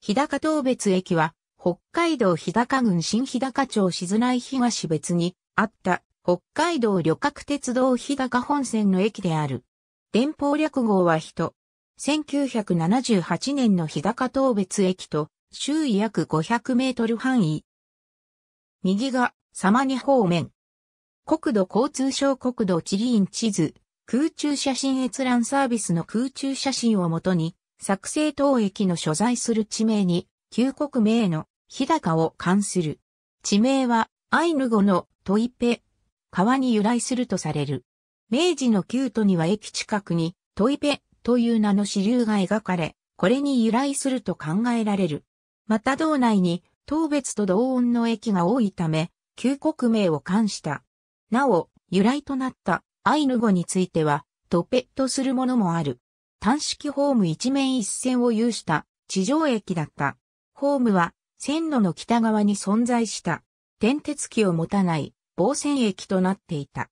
日高東別駅は、北海道日高郡新日高町静内東別にあった北海道旅客鉄道日高本線の駅である。電報略号は人。1978年の日高東別駅と周囲約500メートル範囲。右が様似方面。国土交通省国土地理院地図、空中写真閲覧サービスの空中写真をもとに作成当駅の所在する地名に、旧国名の日高を冠する。地名は、アイヌ語のトイペ、川に由来するとされる。明治の旧都には駅近くに、トイペという名の支流が描かれ、これに由来すると考えられる。また道内に、東別と同音の駅が多いため、旧国名を冠した。なお、由来となったアイヌ語については、トペとするものもある。単式ホーム一面一線を有した地上駅だった。ホームは線路の北側に存在した転鉄機を持たない防線駅となっていた。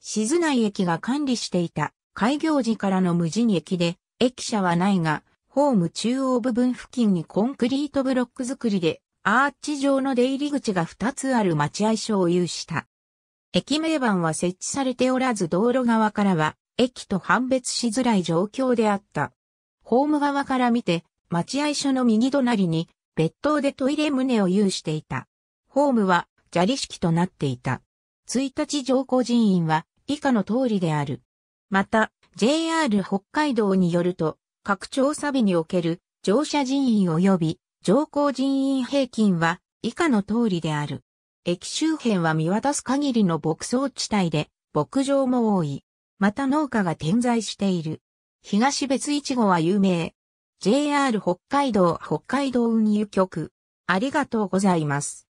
静内駅が管理していた開業時からの無人駅で駅舎はないが、ホーム中央部分付近にコンクリートブロック作りでアーチ状の出入り口が2つある待合所を有した。駅名板は設置されておらず道路側からは駅と判別しづらい状況であった。ホーム側から見て、待合所の右隣に、別棟でトイレ棟を有していた。ホームは砂利式となっていた。1日上降人員は以下の通りである。また、JR 北海道によると、各調査日における乗車人員及び乗降人員平均は以下の通りである。駅周辺は見渡す限りの牧草地帯で、牧場も多い。また農家が点在している。東別いちごは有名。JR 北海道北海道運輸局。ありがとうございます。